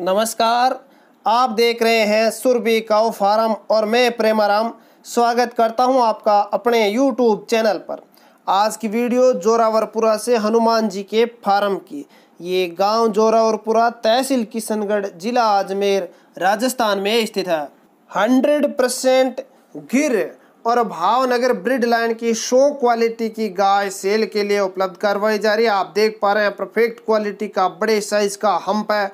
नमस्कार आप देख रहे हैं सुरभि काउ फार्म और मैं प्रेमाराम स्वागत करता हूं आपका अपने YouTube चैनल पर आज की वीडियो जोरावरपुरा से हनुमान जी के फार्म की ये गांव जोरावरपुरा तहसील किशनगढ़ जिला अजमेर राजस्थान में स्थित है हंड्रेड परसेंट गिर और भावनगर ब्रिड लाइन की शो क्वालिटी की गाय सेल के लिए उपलब्ध करवाई जा रही है आप देख पा रहे हैं परफेक्ट क्वालिटी का बड़े साइज का हम्प है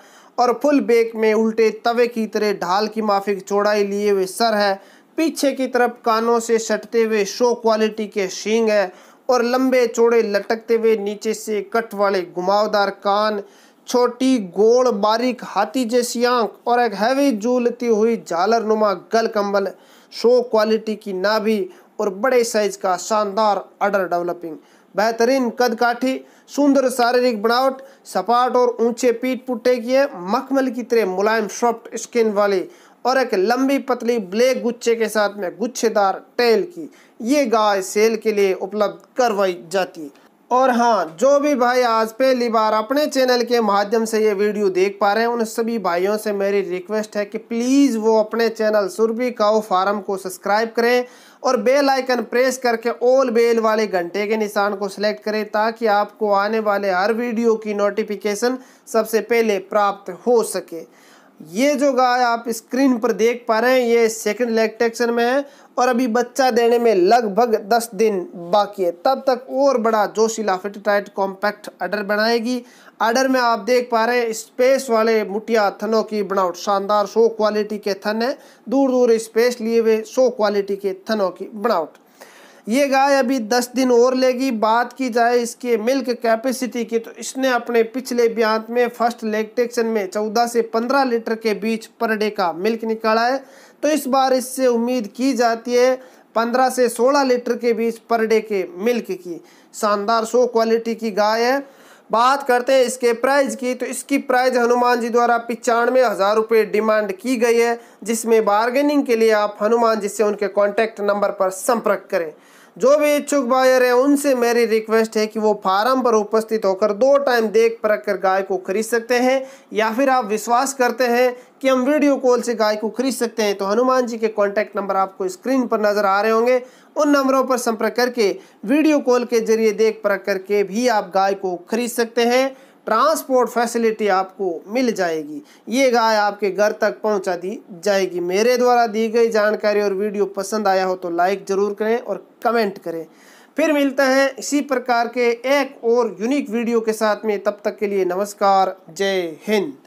और फुल बेक में उल्टे तवे की तरह ढाल की माफिक चौड़ाई लिए हुए सर है पीछे की तरफ कानों से सटते हुए शो क्वालिटी के शींग है और लंबे चौड़े लटकते हुए नीचे से कट वाले घुमावदार कान छोटी गोल बारीक हाथी जैसी आंख और एक हैवी झूलती हुई झालर नुमा गल कंबल शो क्वालिटी की नाभि और बड़े साइज का शानदार अडर डेवलपिंग बेहतरीन कद काठी सुंदर शारीरिक बनावट सपाट और ऊंचे पीठ पुट्टे की है मखमल की तरह मुलायम सॉफ्ट स्किन वाली और एक लंबी पतली ब्लैक गुच्छे के साथ में गुच्छेदार टेल की ये गाय सेल के लिए उपलब्ध करवाई जाती है और हाँ जो भी भाई आज पहली बार अपने चैनल के माध्यम से ये वीडियो देख पा रहे हैं उन सभी भाइयों से मेरी रिक्वेस्ट है कि प्लीज़ वो अपने चैनल सुरभि काओ फार्म को सब्सक्राइब करें और बेल आइकन प्रेस करके ऑल बेल वाले घंटे के निशान को सिलेक्ट करें ताकि आपको आने वाले हर वीडियो की नोटिफिकेशन सबसे पहले प्राप्त हो सके ये जो गाय आप स्क्रीन पर देख पा रहे हैं ये सेकंड लैक्टेशन में है और अभी बच्चा देने में लगभग दस दिन बाकी है तब तक और बड़ा जोशीला फिटटाइट कॉम्पैक्ट अडर बनाएगी अडर में आप देख पा रहे हैं स्पेस वाले मुटिया थनों की बनावट शानदार शो क्वालिटी के थन है दूर दूर स्पेस लिए हुए शो क्वालिटी के थनों की बनावट ये गाय अभी दस दिन और लेगी बात की जाए इसके मिल्क कैपेसिटी की तो इसने अपने पिछले ब्यांत में फर्स्ट लैक्टेशन में चौदह से पंद्रह लीटर के बीच पर डे का मिल्क निकाला है तो इस बार इससे उम्मीद की जाती है पंद्रह से सोलह लीटर के बीच पर डे के मिल्क की शानदार सो क्वालिटी की गाय है बात करते हैं इसके प्राइस की तो इसकी प्राइस हनुमान जी द्वारा पचानवे हज़ार रुपये डिमांड की गई है जिसमें बार्गेनिंग के लिए आप हनुमान जी से उनके कॉन्टैक्ट नंबर पर संपर्क करें जो भी इच्छुक बायर है उनसे मेरी रिक्वेस्ट है कि वो फार्म पर उपस्थित होकर दो टाइम देख परख कर गाय को खरीद सकते हैं या फिर आप विश्वास करते हैं कि हम वीडियो कॉल से गाय को खरीद सकते हैं तो हनुमान जी के कॉन्टैक्ट नंबर आपको स्क्रीन पर नज़र आ रहे होंगे उन नंबरों पर संपर्क करके वीडियो कॉल के जरिए देख परख करके भी आप गाय को खरीद सकते हैं ट्रांसपोर्ट फैसिलिटी आपको मिल जाएगी ये गाय आपके घर तक पहुंचा दी जाएगी मेरे द्वारा दी गई जानकारी और वीडियो पसंद आया हो तो लाइक ज़रूर करें और कमेंट करें फिर मिलते हैं इसी प्रकार के एक और यूनिक वीडियो के साथ में तब तक के लिए नमस्कार जय हिंद